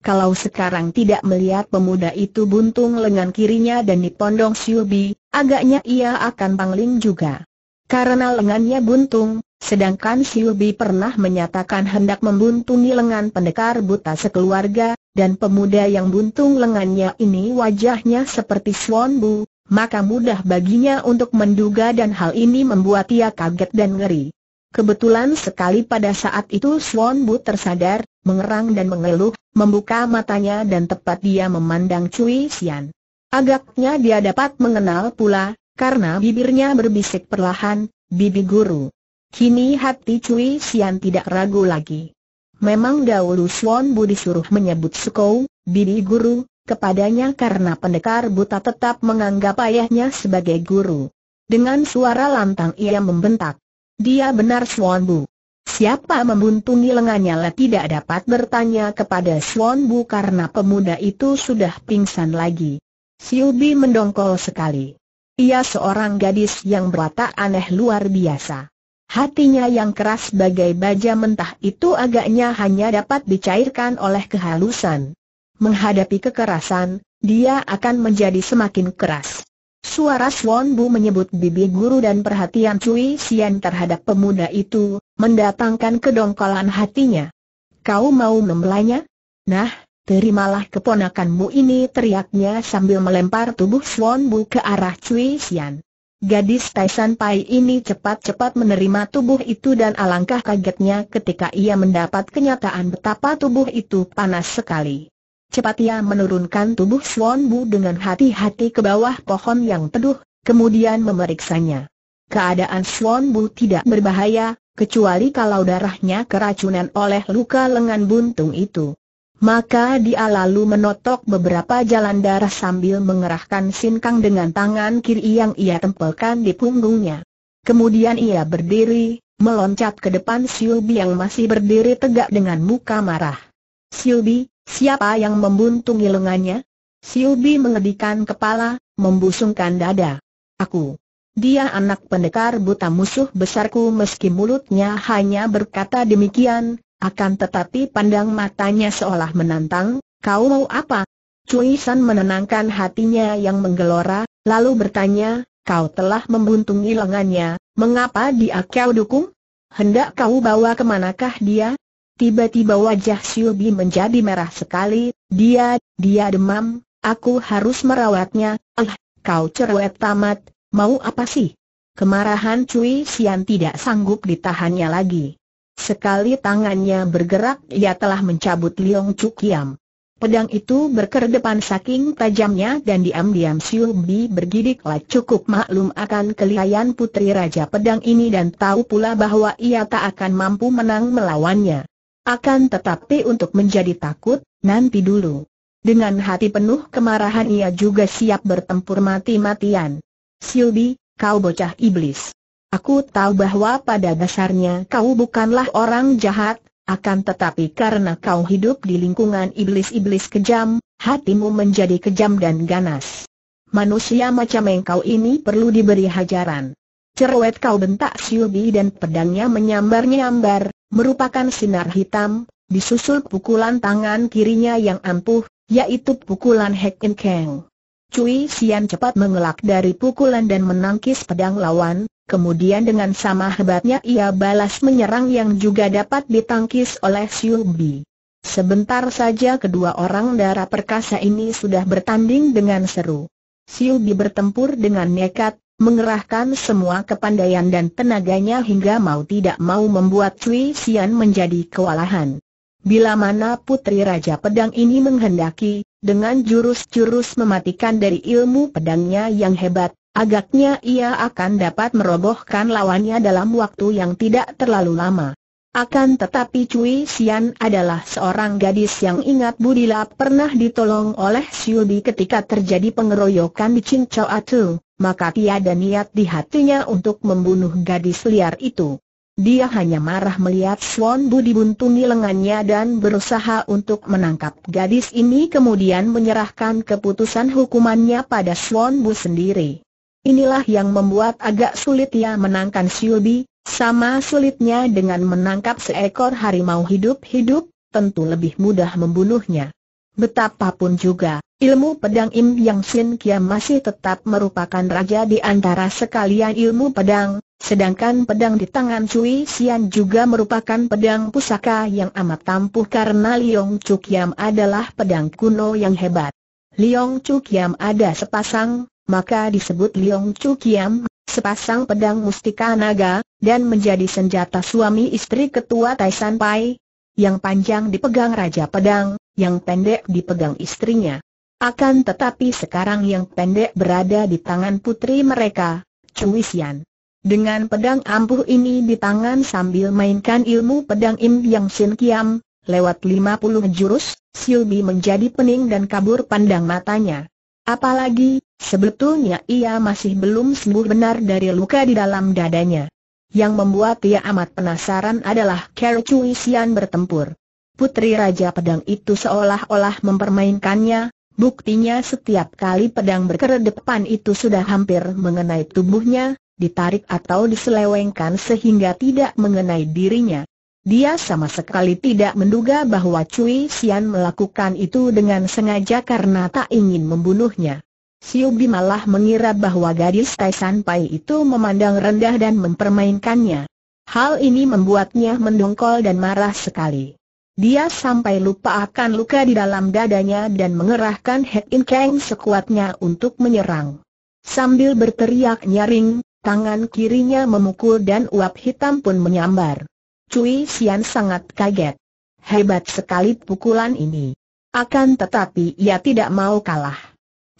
Kalau sekarang tidak melihat pemuda itu buntung lengan kirinya dan dipondong Siubi, agaknya ia akan pangling juga. Karena lengannya buntung, sedangkan Xiubi pernah menyatakan hendak membuntungi lengan pendekar buta sekeluarga, dan pemuda yang buntung lengannya ini wajahnya seperti Swan Bu, maka mudah baginya untuk menduga dan hal ini membuat ia kaget dan ngeri. Kebetulan sekali pada saat itu Swan Bu tersadar, mengerang dan mengeluh, membuka matanya dan tepat dia memandang Cui Xian. Agaknya dia dapat mengenal pula, karena bibirnya berbisik perlahan, bibi guru. Kini hati Cui Sian tidak ragu lagi. Memang dahulu Suan Bu disuruh menyebut Sukou, bibi guru, kepadanya karena pendekar buta tetap menganggap ayahnya sebagai guru. Dengan suara lantang ia membentak. Dia benar Suan Bu. Siapa membuntungi lengannya lah tidak dapat bertanya kepada Suan Bu karena pemuda itu sudah pingsan lagi. Siubi mendongkol sekali. Ia seorang gadis yang berwatak aneh luar biasa. Hatinya yang keras bagai baja mentah itu agaknya hanya dapat dicairkan oleh kehalusan. Menghadapi kekerasan, dia akan menjadi semakin keras. Suara Swan Bu menyebut bibi guru dan perhatian Cui Sian terhadap pemuda itu, mendatangkan kedongkolan hatinya. Kau mau membelanya? Nah, Terimalah keponakanmu ini teriaknya sambil melempar tubuh Swan Bu ke arah Cui Xian. Gadis Taisan Pai ini cepat-cepat menerima tubuh itu dan alangkah kagetnya ketika ia mendapat kenyataan betapa tubuh itu panas sekali. Cepat ia menurunkan tubuh Swan Bu dengan hati-hati ke bawah pohon yang teduh, kemudian memeriksanya. Keadaan Swan Bu tidak berbahaya, kecuali kalau darahnya keracunan oleh luka lengan buntung itu. Maka dia lalu menotok beberapa jalan darah sambil mengerahkan sinkang dengan tangan kiri yang ia tempelkan di punggungnya. Kemudian ia berdiri, meloncat ke depan Siubi yang masih berdiri tegak dengan muka marah. Siubi, siapa yang membuntungi lengannya? Siubi mengedikan kepala, membusungkan dada. Aku. Dia anak pendekar buta musuh besarku meski mulutnya hanya berkata demikian, akan tetapi pandang matanya seolah menantang, kau mau apa? Cui San menenangkan hatinya yang menggelora, lalu bertanya, kau telah membuntungi lengannya, mengapa dia kau dukung? Hendak kau bawa kemanakah dia? Tiba-tiba wajah Siubi menjadi merah sekali, dia, dia demam, aku harus merawatnya, ah, kau cerewet tamat, mau apa sih? Kemarahan Cui Sian tidak sanggup ditahannya lagi. Sekali tangannya bergerak ia telah mencabut Liong Chuk Yam. Pedang itu berkerdepan saking tajamnya dan diam-diam Siu Bi bergidiklah cukup maklum akan kelihayan putri Raja Pedang ini dan tahu pula bahwa ia tak akan mampu menang melawannya. Akan tetapi untuk menjadi takut, nanti dulu. Dengan hati penuh kemarahan ia juga siap bertempur mati-matian. Siu Bi, kau bocah iblis. Aku tahu bahwa pada dasarnya kau bukanlah orang jahat, akan tetapi karena kau hidup di lingkungan iblis-iblis kejam, hatimu menjadi kejam dan ganas. Manusia macam kau ini perlu diberi hajaran. Cerewet kau bentak Siubi dan pedangnya menyambar-nyambar, merupakan sinar hitam, disusul pukulan tangan kirinya yang ampuh, yaitu pukulan In keng. Cui Sian cepat mengelak dari pukulan dan menangkis pedang lawan, Kemudian dengan sama hebatnya ia balas menyerang yang juga dapat ditangkis oleh Siu Bi. Sebentar saja kedua orang darah perkasa ini sudah bertanding dengan seru. Siu Bi bertempur dengan nekat, mengerahkan semua kepandaian dan tenaganya hingga mau tidak mau membuat Cui Xian menjadi kewalahan. Bila mana putri Raja Pedang ini menghendaki, dengan jurus-jurus mematikan dari ilmu pedangnya yang hebat, Agaknya ia akan dapat merobohkan lawannya dalam waktu yang tidak terlalu lama. Akan tetapi Cui Xian adalah seorang gadis yang ingat budi lap pernah ditolong oleh Siudi ketika terjadi pengeroyokan di Cincau Atu, maka tiada niat di hatinya untuk membunuh gadis liar itu. Dia hanya marah melihat Swan Budi buntungi lengannya dan berusaha untuk menangkap gadis ini kemudian menyerahkan keputusan hukumannya pada Swan Bu sendiri. Inilah yang membuat agak sulit ia menangkan Siubi, sama sulitnya dengan menangkap seekor harimau hidup-hidup, tentu lebih mudah membunuhnya. Betapapun juga, ilmu pedang Im Yang Sin Kiam masih tetap merupakan raja di antara sekalian ilmu pedang, sedangkan pedang di tangan Cui Sian juga merupakan pedang pusaka yang amat tampuh karena Liong Chu Kiam adalah pedang kuno yang hebat. Liong Chu Kiam ada sepasang maka disebut Liong Chu Kiam, sepasang pedang mustika naga, dan menjadi senjata suami istri ketua Taishan Pai. Yang panjang dipegang Raja Pedang, yang pendek dipegang istrinya. Akan tetapi sekarang yang pendek berada di tangan putri mereka, Chu Xian. Dengan pedang ampuh ini di tangan sambil mainkan ilmu pedang Im Yang Sin Kiam, lewat 50 jurus, Silbi menjadi pening dan kabur pandang matanya. Apalagi, Sebetulnya ia masih belum sembuh benar dari luka di dalam dadanya. Yang membuat ia amat penasaran adalah Kero Cui Sian bertempur. Putri Raja Pedang itu seolah-olah mempermainkannya, buktinya setiap kali pedang berkeredepan itu sudah hampir mengenai tubuhnya, ditarik atau diselewengkan sehingga tidak mengenai dirinya. Dia sama sekali tidak menduga bahwa Cui Sian melakukan itu dengan sengaja karena tak ingin membunuhnya. Siubi malah mengira bahwa gadis Tai San Pai itu memandang rendah dan mempermainkannya. Hal ini membuatnya mendongkol dan marah sekali. Dia sampai lupa akan luka di dalam dadanya dan mengerahkan head In Kang sekuatnya untuk menyerang. Sambil berteriak nyaring, tangan kirinya memukul dan uap hitam pun menyambar. Cui Sian sangat kaget. Hebat sekali pukulan ini. Akan tetapi ia tidak mau kalah.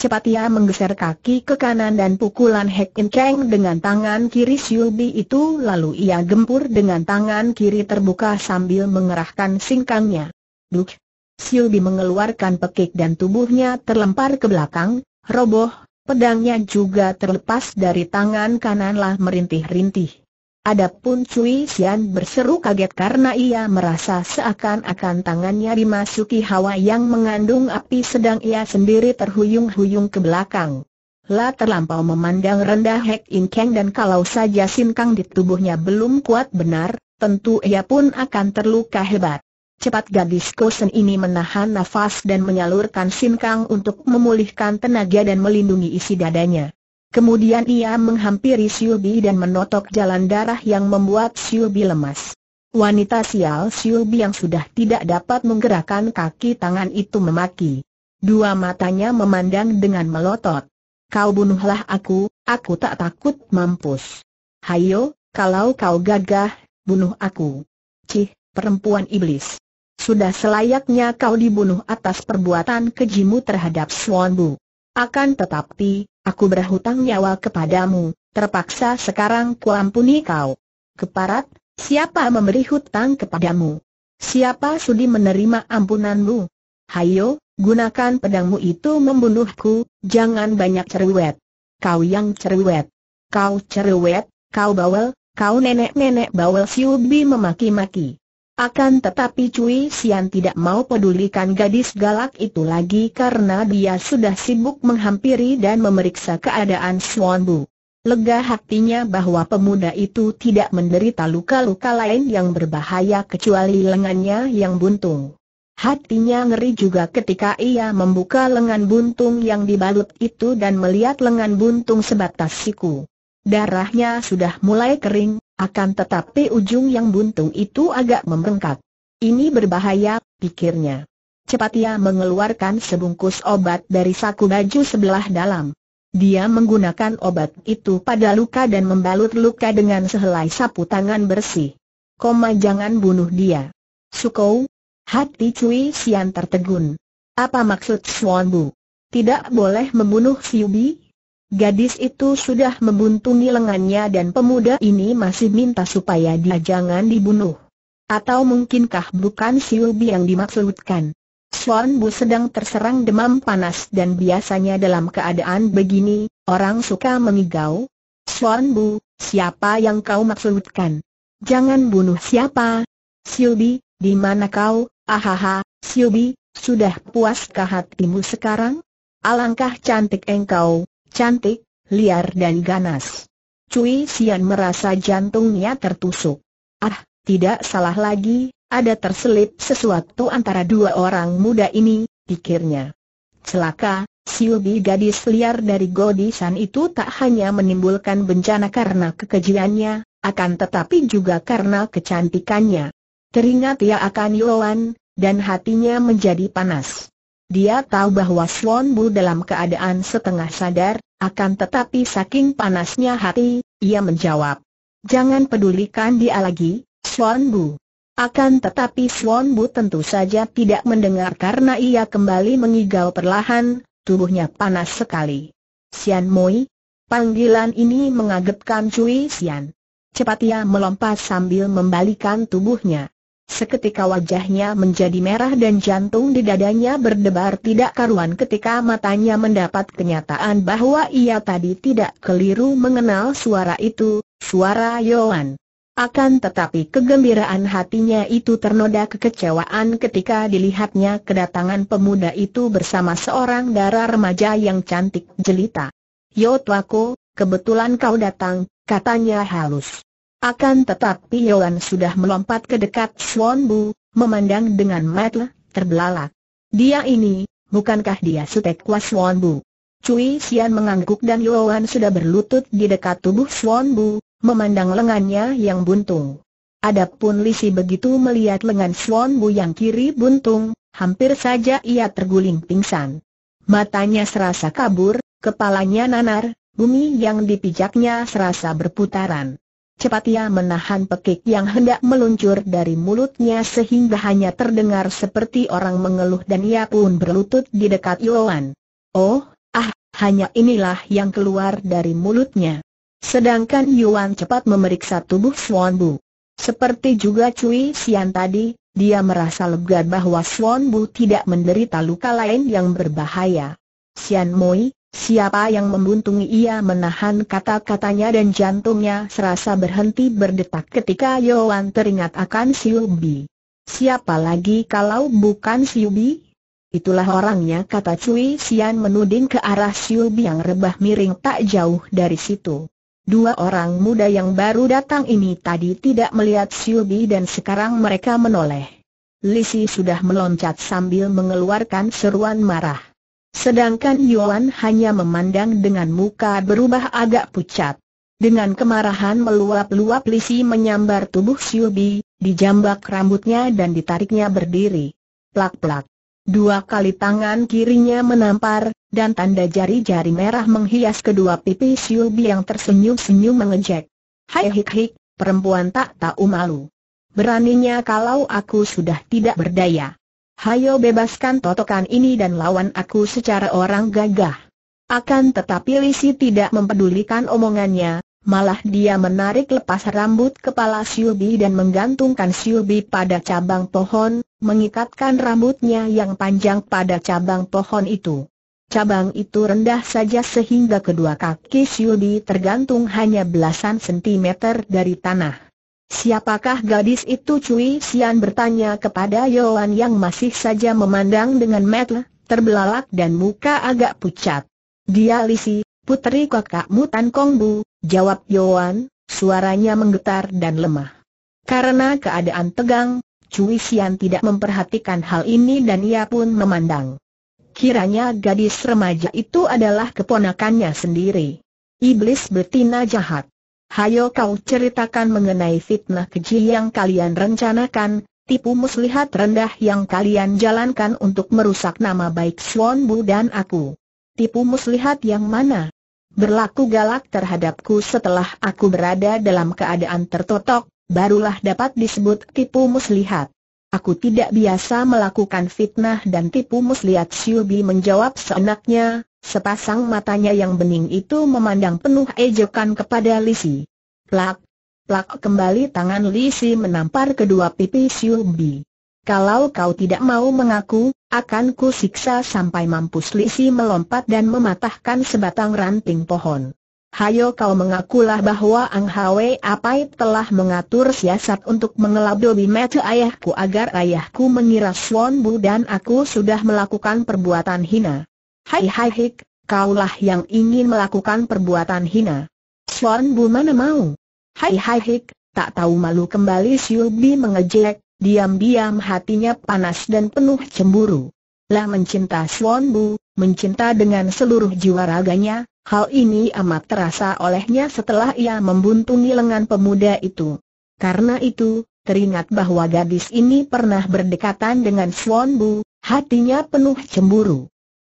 Cepat ia menggeser kaki ke kanan dan pukulan Hek In Kang dengan tangan kiri Bi itu lalu ia gempur dengan tangan kiri terbuka sambil mengerahkan singkangnya. Duk! Bi mengeluarkan pekik dan tubuhnya terlempar ke belakang, roboh, pedangnya juga terlepas dari tangan kananlah merintih-rintih. Adapun Cui Xian berseru kaget karena ia merasa seakan-akan tangannya dimasuki hawa yang mengandung api sedang ia sendiri terhuyung-huyung ke belakang. La terlampau memandang rendah Hek In Kang dan kalau saja Sin Kang di tubuhnya belum kuat benar, tentu ia pun akan terluka hebat. Cepat gadis kosen ini menahan nafas dan menyalurkan Sin Kang untuk memulihkan tenaga dan melindungi isi dadanya. Kemudian ia menghampiri Siubi dan menotok jalan darah yang membuat Siubi lemas. Wanita sial Siubi yang sudah tidak dapat menggerakkan kaki tangan itu memaki. Dua matanya memandang dengan melotot. Kau bunuhlah aku, aku tak takut mampus. Hayo, kalau kau gagah, bunuh aku. Cih, perempuan iblis. Sudah selayaknya kau dibunuh atas perbuatan kejimu terhadap Swanbu. Akan tetapi, Aku berhutang nyawa kepadamu, terpaksa sekarang kuampuni kau. Keparat, siapa memberi hutang kepadamu? Siapa sudi menerima ampunanmu? Hayo, gunakan pedangmu itu membunuhku, jangan banyak cerewet. Kau yang cerewet. Kau cerewet, kau bawel, kau nenek-nenek bawel Siubi memaki-maki. Akan tetapi Cui Sian tidak mau pedulikan gadis galak itu lagi karena dia sudah sibuk menghampiri dan memeriksa keadaan Swan Bu. Lega hatinya bahwa pemuda itu tidak menderita luka-luka lain yang berbahaya kecuali lengannya yang buntung. Hatinya ngeri juga ketika ia membuka lengan buntung yang dibalut itu dan melihat lengan buntung sebatas siku. Darahnya sudah mulai kering, akan tetapi ujung yang buntung itu agak membengkak. Ini berbahaya, pikirnya. Cepat ia mengeluarkan sebungkus obat dari saku baju sebelah dalam. Dia menggunakan obat itu pada luka dan membalut luka dengan sehelai sapu tangan bersih. Koma jangan bunuh dia. Sukou, hati Cui Sian tertegun. Apa maksud Swan Bu? Tidak boleh membunuh Siubi? Gadis itu sudah membuntungi lengannya dan pemuda ini masih minta supaya dia jangan dibunuh. Atau mungkinkah bukan Siubi yang dimaksudkan? Swan Bu sedang terserang demam panas dan biasanya dalam keadaan begini, orang suka mengigau. Swan Bu, siapa yang kau maksudkan? Jangan bunuh siapa? Siubi, di mana kau? Ahaha, Siubi, sudah puaskah hatimu sekarang? Alangkah cantik engkau, cantik, liar dan ganas. Cui Sian merasa jantungnya tertusuk. Ah, tidak salah lagi, ada terselip sesuatu antara dua orang muda ini, pikirnya. Celaka, Siubi gadis liar dari Godisan itu tak hanya menimbulkan bencana karena kekejiannya, akan tetapi juga karena kecantikannya. Teringat ia akan Yuan, dan hatinya menjadi panas. Dia tahu bahwa Swan Bu dalam keadaan setengah sadar, akan tetapi saking panasnya hati, ia menjawab. Jangan pedulikan dia lagi, Swan Bu. Akan tetapi Swan Bu tentu saja tidak mendengar karena ia kembali mengigau perlahan, tubuhnya panas sekali. Sian Moi, panggilan ini mengagetkan Cui Sian. Cepat ia melompat sambil membalikan tubuhnya. Seketika wajahnya menjadi merah dan jantung di dadanya berdebar tidak karuan ketika matanya mendapat kenyataan bahwa ia tadi tidak keliru mengenal suara itu, suara Yohan. Akan tetapi kegembiraan hatinya itu ternoda kekecewaan ketika dilihatnya kedatangan pemuda itu bersama seorang darah remaja yang cantik jelita. Yo kebetulan kau datang, katanya halus. Akan tetapi Yolan sudah melompat ke dekat Swan Bu, memandang dengan mata terbelalak. Dia ini, bukankah dia Sutekwa Swan Bu? Cui Xian mengangguk dan Yolan sudah berlutut di dekat tubuh Swan Bu, memandang lengannya yang buntung. Adapun Lisi begitu melihat lengan Swan Bu yang kiri buntung, hampir saja ia terguling pingsan. Matanya serasa kabur, kepalanya nanar, bumi yang dipijaknya serasa berputaran. Cepat ia menahan pekik yang hendak meluncur dari mulutnya sehingga hanya terdengar seperti orang mengeluh dan ia pun berlutut di dekat Yuan. Oh, ah, hanya inilah yang keluar dari mulutnya. Sedangkan Yuan cepat memeriksa tubuh Swan Bu. Seperti juga Cui Xian tadi, dia merasa lega bahwa Swan Bu tidak menderita luka lain yang berbahaya. Xian Moi, Siapa yang membuntungi ia menahan kata-katanya dan jantungnya serasa berhenti berdetak ketika Yoan teringat akan Siubi. Siapa lagi kalau bukan Siubi? Itulah orangnya kata Cui Sian menuding ke arah Siubi yang rebah miring tak jauh dari situ. Dua orang muda yang baru datang ini tadi tidak melihat Siubi dan sekarang mereka menoleh. Lisi sudah meloncat sambil mengeluarkan seruan marah. Sedangkan Yuan hanya memandang dengan muka berubah agak pucat. Dengan kemarahan meluap-luap Lisi menyambar tubuh Bi, dijambak rambutnya dan ditariknya berdiri. Plak-plak. Dua kali tangan kirinya menampar, dan tanda jari-jari merah menghias kedua pipi Bi yang tersenyum-senyum mengejek. Hai hik-hik, perempuan tak tahu malu. Beraninya kalau aku sudah tidak berdaya. Hayo bebaskan totokan ini dan lawan aku secara orang gagah. Akan tetapi Lisi tidak mempedulikan omongannya, malah dia menarik lepas rambut kepala Siubi dan menggantungkan Siubi pada cabang pohon, mengikatkan rambutnya yang panjang pada cabang pohon itu. Cabang itu rendah saja sehingga kedua kaki Siubi tergantung hanya belasan sentimeter dari tanah. Siapakah gadis itu Cui Sian bertanya kepada Yoan yang masih saja memandang dengan metel, terbelalak dan muka agak pucat. Dia Lisi, putri kakakmu Tan Kong Bu, jawab Yoan, suaranya menggetar dan lemah. Karena keadaan tegang, Cui Sian tidak memperhatikan hal ini dan ia pun memandang. Kiranya gadis remaja itu adalah keponakannya sendiri. Iblis betina jahat. Hayo kau ceritakan mengenai fitnah keji yang kalian rencanakan, tipu muslihat rendah yang kalian jalankan untuk merusak nama baik Swan Bu dan aku. Tipu muslihat yang mana? Berlaku galak terhadapku setelah aku berada dalam keadaan tertotok, barulah dapat disebut tipu muslihat. Aku tidak biasa melakukan fitnah dan tipu muslihat Siubi menjawab seenaknya, Sepasang matanya yang bening itu memandang penuh ejekan kepada Lisi. Plak, plak kembali tangan Lisi menampar kedua pipi Siubi. Kalau kau tidak mau mengaku, akan ku siksa sampai mampus Lisi melompat dan mematahkan sebatang ranting pohon. Hayo kau mengakulah bahwa Ang Hwe Apai telah mengatur siasat untuk mengelabui mata ayahku agar ayahku mengira Swan Bu dan aku sudah melakukan perbuatan hina. Hai hai hik, kaulah yang ingin melakukan perbuatan hina. Suan Bu mana mau? Hai hai hik, tak tahu malu kembali Siubi mengejek, diam-diam hatinya panas dan penuh cemburu. Lah mencinta Suan Bu, mencinta dengan seluruh jiwa raganya, hal ini amat terasa olehnya setelah ia membuntungi lengan pemuda itu. Karena itu, teringat bahwa gadis ini pernah berdekatan dengan Suan Bu, hatinya penuh cemburu.